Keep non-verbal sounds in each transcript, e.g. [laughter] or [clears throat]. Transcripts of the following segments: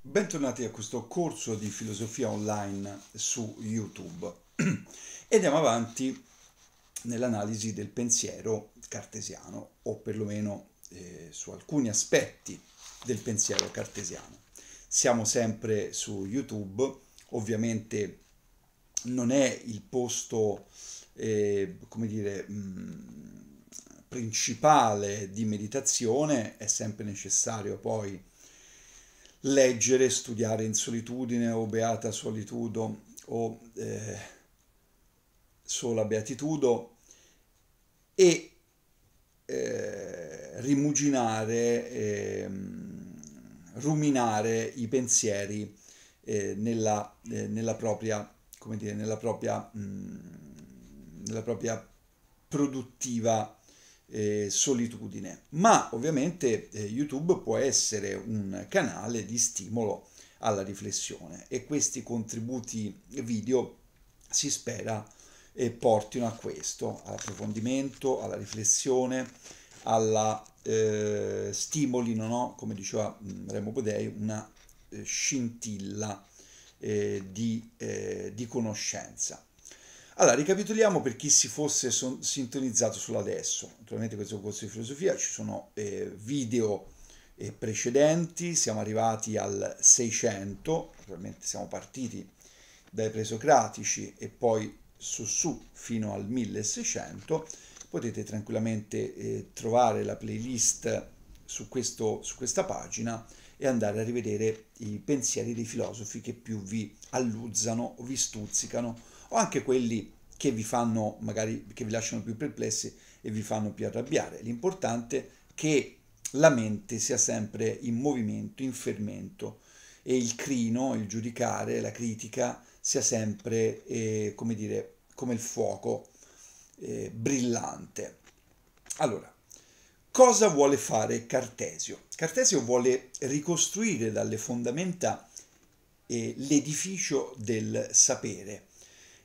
Bentornati a questo corso di filosofia online su YouTube [clears throat] andiamo avanti nell'analisi del pensiero cartesiano o perlomeno eh, su alcuni aspetti del pensiero cartesiano. Siamo sempre su YouTube, ovviamente non è il posto, eh, come dire, mh, mm, principale di meditazione, è sempre necessario poi leggere studiare in solitudine o beata solitudo o eh, sola beatitudo e eh, rimuginare, eh, ruminare i pensieri eh, nella, eh, nella, propria, come dire, nella propria, mh, mm, nella propria produttiva eh, solitudine, ma ovviamente eh, YouTube può essere un canale di stimolo alla riflessione e questi contributi video si spera eh, portino a questo, all'approfondimento, alla riflessione, alla eh, stimolino, no? come diceva mm, Remo Bodei, una eh, scintilla eh, di, di conoscenza. Allora, ricapitoliamo per chi si fosse son- sintonizzato solo adesso. Naturalmente questo è un corso di filosofia, ci sono eh, video eh, precedenti, siamo arrivati al 600, naturalmente siamo partiti dai presocratici e poi su su fino al 1600. Potete tranquillamente eh, trovare la playlist su, questo, su questa pagina e andare a rivedere i pensieri dei filosofi che più vi alluzzano vi stuzzicano o anche quelli che vi fanno magari che vi lasciano più perplessi e vi fanno più arrabbiare. L'importante è che la mente sia sempre in movimento, in fermento e il crino, il giudicare, la critica sia sempre eh, come dire come il fuoco eh, brillante. Allora, cosa vuole fare Cartesio? Cartesio vuole ricostruire dalle fondamenta eh, l'edificio del sapere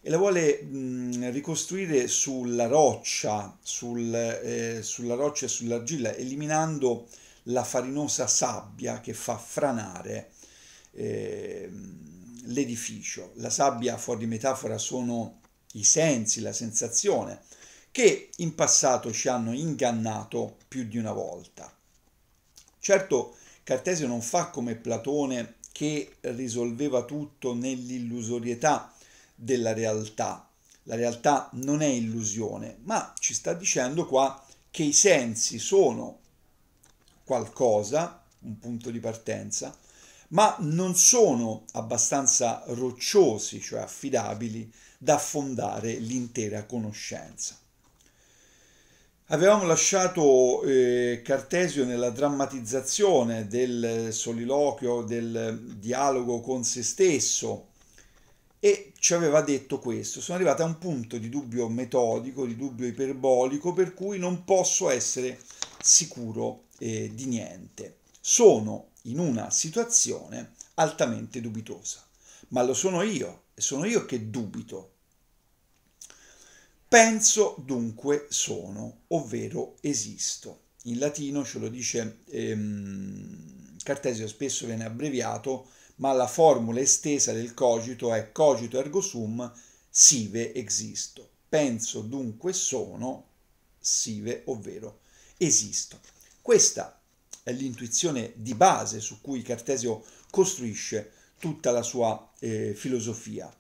e la vuole mh, ricostruire sulla roccia, sul, eh, sulla roccia e sull'argilla, eliminando la farinosa sabbia che fa franare eh, l'edificio. La sabbia, fuori metafora, sono i sensi, la sensazione, che in passato ci hanno ingannato più di una volta. Certo, Cartesio non fa come Platone che risolveva tutto nell'illusorietà della realtà. La realtà non è illusione, ma ci sta dicendo qua che i sensi sono qualcosa, un punto di partenza, ma non sono abbastanza rocciosi, cioè affidabili, da fondare l'intera conoscenza. Avevamo lasciato eh, Cartesio nella drammatizzazione del soliloquio, del dialogo con se stesso, e ci aveva detto questo, sono arrivato a un punto di dubbio metodico, di dubbio iperbolico, per cui non posso essere sicuro eh, di niente. Sono in una situazione altamente dubitosa, ma lo sono io, e sono io che dubito. Penso dunque sono, ovvero esisto. In latino ce lo dice ehm, Cartesio, spesso viene abbreviato ma la formula estesa del cogito è cogito ergo sum, sive esisto. Penso dunque sono, sive, ovvero esisto. Questa è l'intuizione di base su cui Cartesio costruisce tutta la sua eh, filosofia.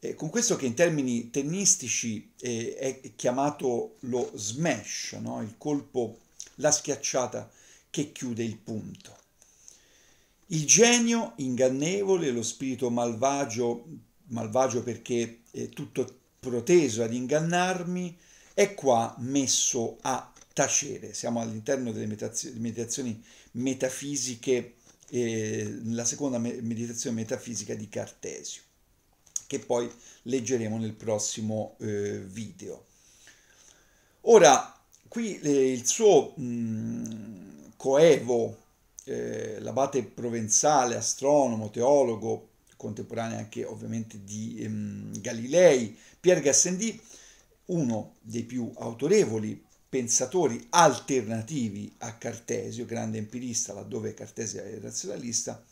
Eh, con questo che in termini tennistici eh, è chiamato lo smash, no? il colpo, la schiacciata che chiude il punto. Il genio ingannevole, lo spirito malvagio, malvagio perché è tutto proteso ad ingannarmi, è qua messo a tacere. Siamo all'interno delle meditazioni metafisiche, eh, la seconda meditazione metafisica di Cartesio, che poi leggeremo nel prossimo eh, video. Ora, qui eh, il suo mh, mm, coevo eh, l'abate provenzale, astronomo, teologo, contemporaneo anche ovviamente di ehm, Galilei, Pierre Gassendi, uno dei più autorevoli pensatori alternativi a Cartesio, grande empirista laddove Cartesio è razionalista,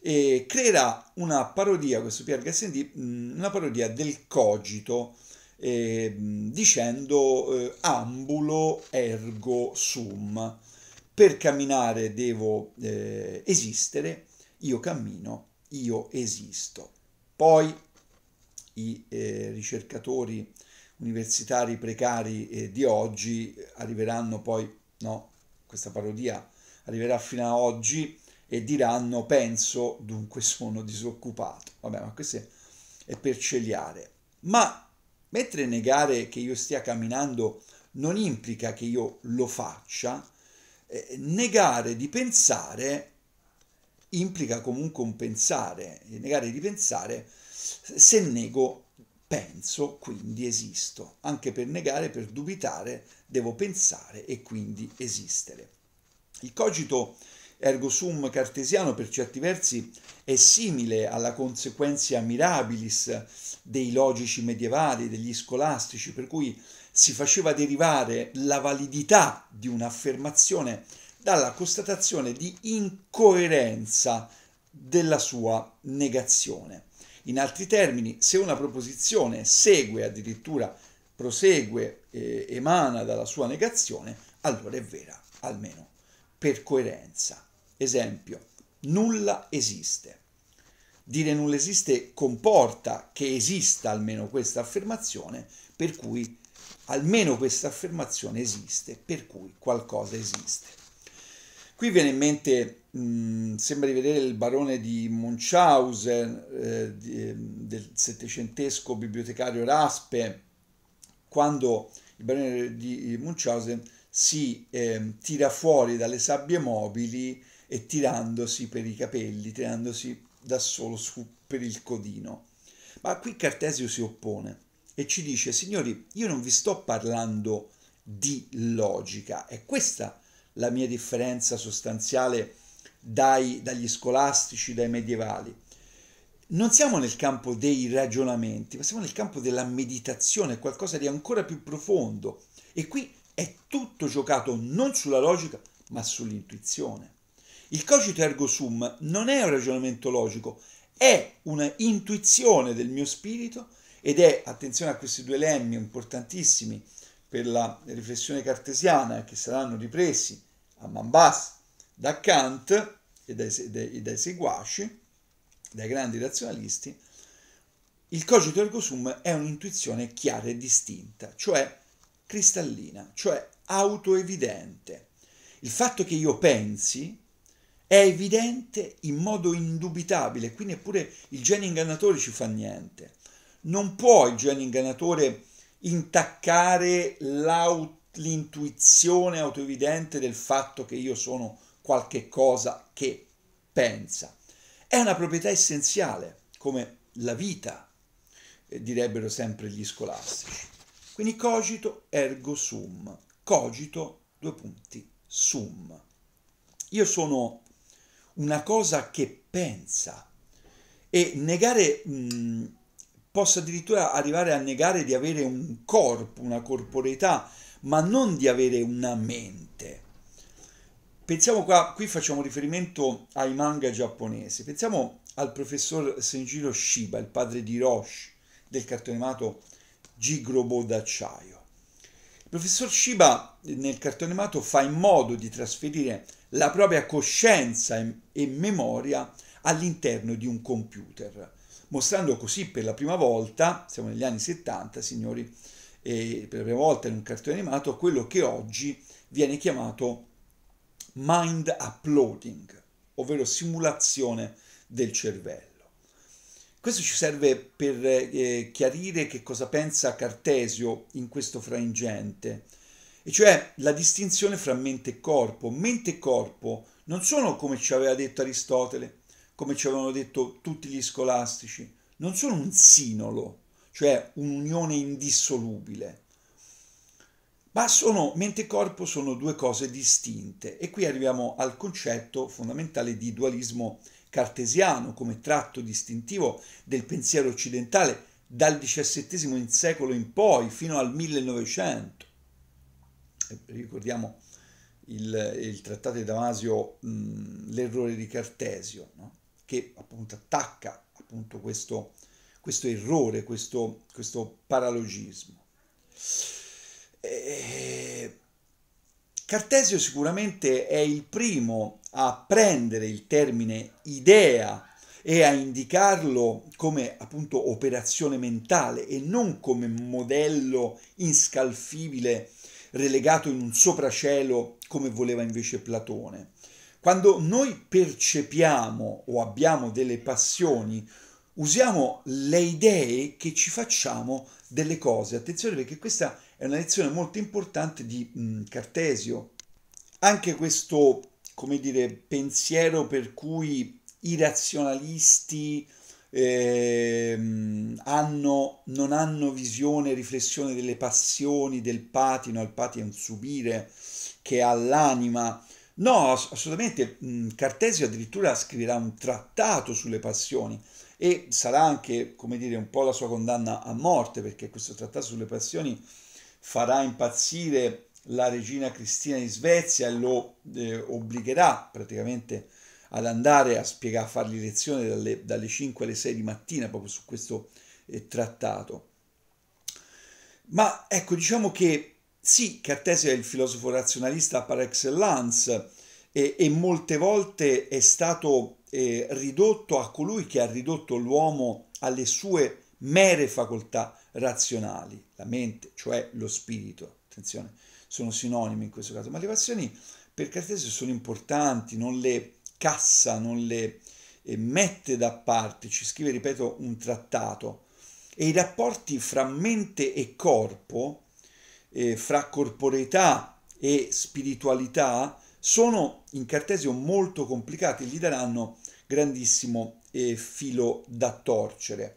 e creerà una parodia, questo Pierre Gassendi, mm, una parodia del cogito, eh, dicendo eh, ambulo ergo sum, per camminare devo eh, esistere, io cammino, io esisto. Poi i eh, ricercatori universitari precari eh, di oggi arriveranno poi, no, questa parodia arriverà fino a oggi e diranno penso, dunque sono disoccupato. Vabbè, ma questo è per celiare. Ma mentre negare che io stia camminando non implica che io lo faccia, eh, negare di pensare implica comunque un pensare, e negare di pensare, se nego penso, quindi esisto. Anche per negare, per dubitare, devo pensare e quindi esistere. Il cogito ergo sum cartesiano per certi versi è simile alla conseguenza mirabilis dei logici medievali, degli scolastici, per cui si faceva derivare la validità di un'affermazione dalla constatazione di incoerenza della sua negazione. In altri termini, se una proposizione segue addirittura prosegue, eh, emana dalla sua negazione, allora è vera, almeno per coerenza. Esempio, nulla esiste. Dire nulla esiste comporta che esista almeno questa affermazione, per cui almeno questa affermazione esiste, per cui qualcosa esiste. Qui viene in mente, mh, mm, sembra di vedere il barone di Munchausen, eh, di, ehm, del settecentesco bibliotecario Raspe, quando il barone di Munchausen si eh, tira fuori dalle sabbie mobili e tirandosi per i capelli, tirandosi da solo su per il codino. Ma qui Cartesio si oppone e ci dice, signori, io non vi sto parlando di logica, è questa la mia differenza sostanziale dai, dagli scolastici, dai medievali. Non siamo nel campo dei ragionamenti, ma siamo nel campo della meditazione, qualcosa di ancora più profondo. E qui è tutto giocato non sulla logica, ma sull'intuizione. Il cogito ergo sum non è un ragionamento logico, è una intuizione del mio spirito ed è, attenzione a questi due lemmi importantissimi per la riflessione cartesiana che saranno ripresi a Mambas da Kant e dai, dai, dai seguaci, dai grandi razionalisti, il cogito ergo sum è un'intuizione chiara e distinta, cioè cristallina, cioè autoevidente. Il fatto che io pensi è evidente in modo indubitabile, qui neppure il genio ingannatore ci fa niente non può il genio ingannatore intaccare l'intuizione autoevidente del fatto che io sono qualche cosa che pensa. È una proprietà essenziale, come la vita, eh, direbbero sempre gli scolastici. Quindi cogito ergo sum, cogito due punti sum. Io sono una cosa che pensa e negare mh, mm, possa addirittura arrivare a negare di avere un corpo, una corporeità, ma non di avere una mente. Pensiamo qua, qui facciamo riferimento ai manga giapponesi, pensiamo al professor Senjiro Shiba, il padre di Roshi, del cartone animato Gigrobo d'acciaio. Il professor Shiba nel cartone animato fa in modo di trasferire la propria coscienza e memoria all'interno di un computer mostrando così per la prima volta, siamo negli anni 70 signori, eh, per la prima volta in un cartone animato, quello che oggi viene chiamato mind uploading, ovvero simulazione del cervello. Questo ci serve per eh, chiarire che cosa pensa Cartesio in questo fraingente, e cioè la distinzione fra mente e corpo. Mente e corpo non sono, come ci aveva detto Aristotele, come ci avevano detto tutti gli scolastici, non sono un sinolo, cioè un'unione indissolubile, ma sono mente e corpo sono due cose distinte e qui arriviamo al concetto fondamentale di dualismo cartesiano come tratto distintivo del pensiero occidentale dal XVII secolo in poi fino al 1900. Ricordiamo il, il trattato di Damasio, mh, l'errore di Cartesio, no? che appunto attacca appunto questo, questo errore, questo, questo paralogismo. Eh, Cartesio sicuramente è il primo a prendere il termine idea e a indicarlo come appunto operazione mentale e non come modello inscalfibile relegato in un sopracielo come voleva invece Platone. Quando noi percepiamo o abbiamo delle passioni, usiamo le idee che ci facciamo delle cose. Attenzione perché questa è una lezione molto importante di mh, mm, Cartesio. Anche questo, come dire, pensiero per cui i razionalisti eh, hanno, non hanno visione, riflessione delle passioni, del patino, il patino è un subire che ha l'anima, No, assolutamente, mhmm, Cartesio addirittura scriverà un trattato sulle passioni e sarà anche, come dire, un po' la sua condanna a morte, perché questo trattato sulle passioni farà impazzire la regina Cristina di Svezia e lo eh, obbligherà praticamente ad andare a spiegare, a fargli lezione dalle, dalle 5 alle 6 di mattina proprio su questo eh, trattato. Ma ecco, diciamo che sì, Cartesio è il filosofo razionalista par excellence e, e molte volte è stato eh, ridotto a colui che ha ridotto l'uomo alle sue mere facoltà razionali, la mente, cioè lo spirito. Attenzione, sono sinonimi in questo caso, ma le passioni per Cartesio sono importanti, non le cassa, non le eh, mette da parte, ci scrive, ripeto, un trattato. E i rapporti fra mente e corpo eh, fra corporeità e spiritualità sono in Cartesio molto complicati, gli daranno grandissimo eh, filo da torcere.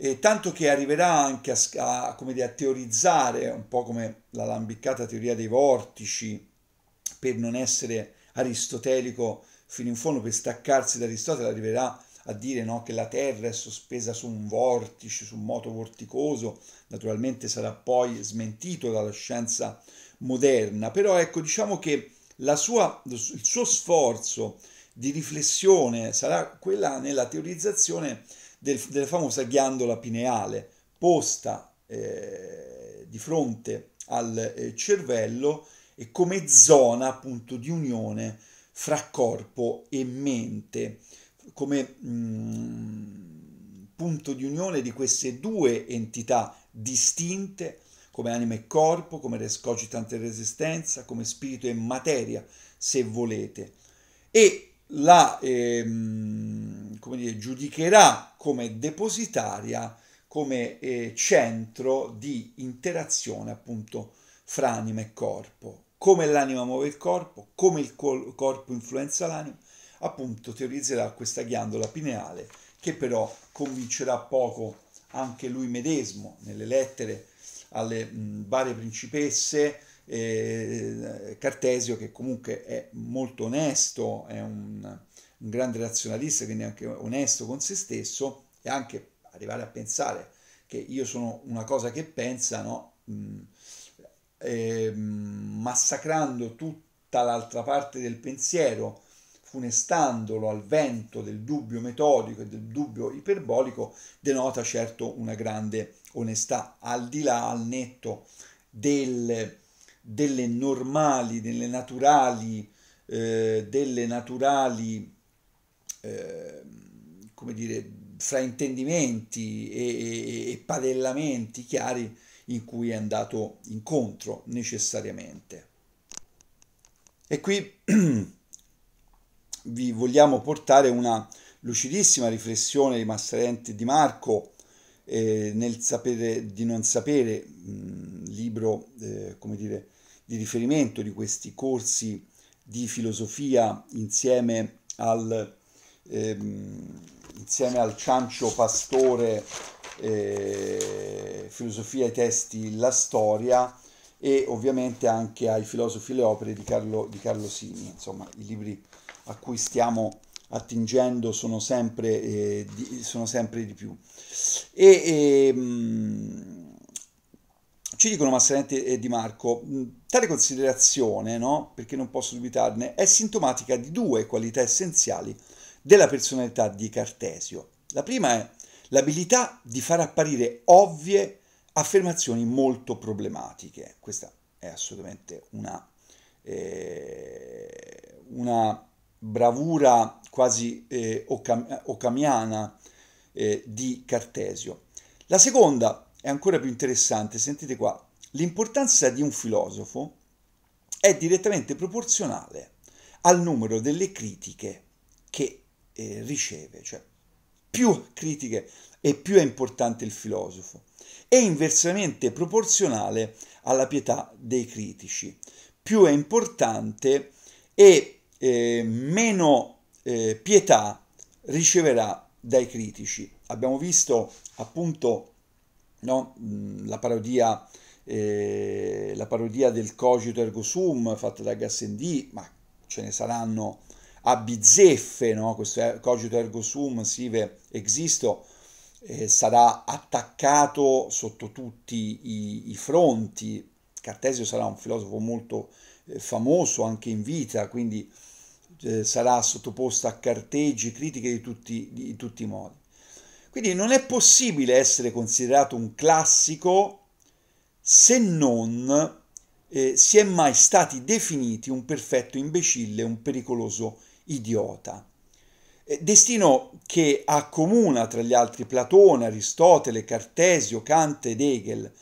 Eh, tanto che arriverà anche a, a, dire, a teorizzare, un po' come la lambiccata teoria dei vortici, per non essere aristotelico fino in fondo, per staccarsi da Aristotele, arriverà a dire no, che la Terra è sospesa su un vortice, su un moto vorticoso, naturalmente sarà poi smentito dalla scienza moderna, però ecco diciamo che sua, il suo sforzo di riflessione sarà quella nella teorizzazione del, della famosa ghiandola pineale, posta eh, di fronte al eh, cervello e come zona appunto di unione fra corpo e mente come mh, mm, punto di unione di queste due entità distinte come anima e corpo, come rescogitante e resistenza, come spirito e materia, se volete. E la ehm, come dire, giudicherà come depositaria, come eh, centro di interazione appunto fra anima e corpo. Come l'anima muove il corpo, come il corpo influenza l'anima, appunto teorizzerà questa ghiandola pineale che però convincerà poco anche lui medesimo nelle lettere alle mh, varie principesse, eh, Cartesio che comunque è molto onesto, è un, un, grande razionalista, quindi anche onesto con se stesso e anche arrivare a pensare che io sono una cosa che pensa, no? mh, eh, massacrando tutta l'altra parte del pensiero, funestandolo al vento del dubbio metodico e del dubbio iperbolico, denota certo una grande onestà, al di là, al netto del, delle normali, delle naturali, eh, delle naturali eh, come dire, fraintendimenti e, e, e padellamenti chiari in cui è andato incontro necessariamente. E qui [clears throat] vi vogliamo portare una lucidissima riflessione di Mastarente di Marco eh, nel sapere di non sapere, mh, libro eh, come dire, di riferimento di questi corsi di filosofia insieme al, ehm, insieme al Ciancio Pastore eh, Filosofia i Testi La Storia e ovviamente anche ai Filosofi e le Opere di Carlo, di Carlo Simi, insomma i libri a cui stiamo attingendo sono sempre, eh, di, sono sempre di più. E, e ehm, mh, ci dicono Massanetti e Di Marco, mm, tale considerazione, no, perché non posso dubitarne, è sintomatica di due qualità essenziali della personalità di Cartesio. La prima è l'abilità di far apparire ovvie affermazioni molto problematiche. Questa è assolutamente una, eh, una bravura quasi eh, occam- occamiana eh, di Cartesio. La seconda è ancora più interessante, sentite qua, l'importanza di un filosofo è direttamente proporzionale al numero delle critiche che eh, riceve, cioè più critiche e più è importante il filosofo, e inversamente proporzionale alla pietà dei critici, più è importante e eh, meno eh, pietà riceverà dai critici. Abbiamo visto appunto no, mm, la, parodia, eh, la parodia del cogito ergo sum fatta da Gassendi, ma ce ne saranno a bizzeffe, no? questo eh, cogito ergo sum, sive existo, eh, sarà attaccato sotto tutti i, i, fronti. Cartesio sarà un filosofo molto eh, famoso anche in vita, quindi eh, sarà sottoposta a carteggi, critiche di tutti, di tutti i modi. Quindi non è possibile essere considerato un classico se non eh, si è mai stati definiti un perfetto imbecille, un pericoloso idiota. Eh, destino che accomuna tra gli altri Platone, Aristotele, Cartesio, Kant ed Hegel,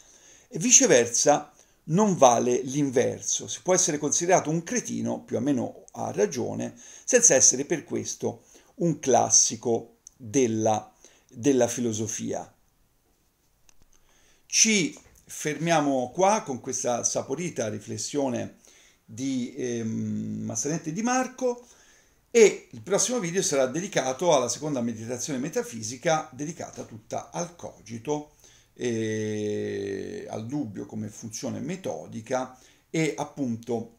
e viceversa non vale l'inverso. Si può essere considerato un cretino, più o meno a ragione, senza essere per questo un classico della, della filosofia. Ci fermiamo qua con questa saporita riflessione di ehm, Massanetti di Marco e il prossimo video sarà dedicato alla seconda meditazione metafisica dedicata tutta al cogito eh, al dubbio come funzione metodica e appunto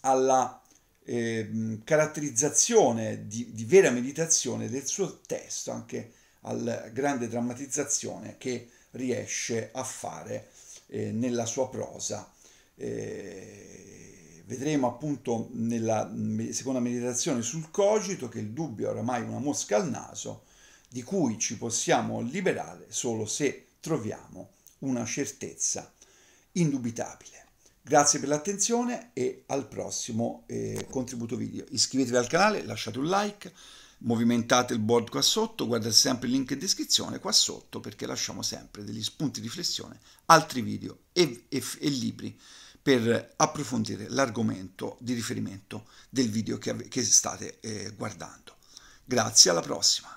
alla eh, caratterizzazione di, di, vera meditazione del suo testo, anche alla grande drammatizzazione che riesce a fare eh, nella sua prosa. Eh, vedremo appunto nella seconda meditazione sul cogito che il dubbio è oramai una mosca al naso di cui ci possiamo liberare solo se troviamo una certezza indubitabile. Grazie per l'attenzione e al prossimo eh, contributo video. Iscrivetevi al canale, lasciate un like, movimentate il board qua sotto, guardate sempre il link in descrizione qua sotto perché lasciamo sempre degli spunti di riflessione, altri video e, e, e libri per approfondire l'argomento di riferimento del video che, che state eh, guardando. Grazie, alla prossima!